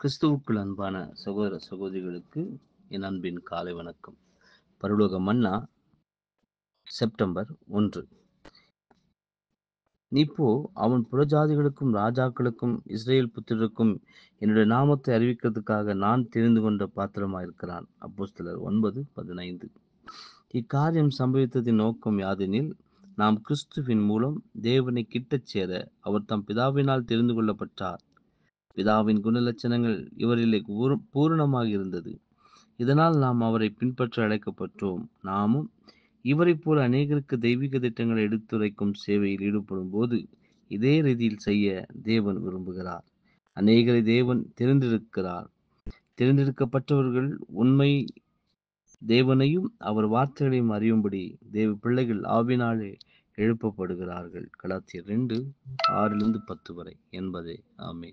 கிறிஸ்துவுக்குள் அன்பான சகோதர சகோதரிகளுக்கு என் அன்பின் காலை வணக்கம் பருலோக மன்னா செப்டம்பர் ஒன்று இப்போ அவன் புறஜாதிகளுக்கும் ராஜாக்களுக்கும் இஸ்ரேல் புத்திரருக்கும் என்னுடைய நாமத்தை அறிவிக்கிறதுக்காக நான் தெரிந்து கொண்ட பாத்திரமாயிருக்கிறான் அப்போஸ்தலர் ஒன்பது பதினைந்து இக்காரியம் சம்பவித்ததின் நோக்கம் யாதெனில் நாம் கிறிஸ்துவின் மூலம் தேவனை கிட்டச் சேர அவர் தம் பிதாவினால் தெரிந்து கொள்ளப்பட்டார் பிதாவின் குணலட்சணங்கள் இவரிலே பூரணமாக இருந்தது இதனால் நாம் அவரை பின்பற்ற அழைக்கப்பட்டோம் நாமும் இவரை போல அநேகருக்கு தெய்வீக திட்டங்களை எடுத்துரைக்கும் சேவையில் ஈடுபடும் போது இதே ரீதியில் செய்ய தேவன் விரும்புகிறார் அநேகரை தேவன் தெரிந்திருக்கிறார் தெரிந்தெடுக்கப்பட்டவர்கள் உண்மை தேவனையும் அவர் வார்த்தைகளையும் அறியும்படி தேவ பிள்ளைகள் ஆவினாலே எழுப்பப்படுகிறார்கள் கலாத்தியர் ரெண்டு ஆறிலிருந்து பத்து வரை என்பதே ஆமே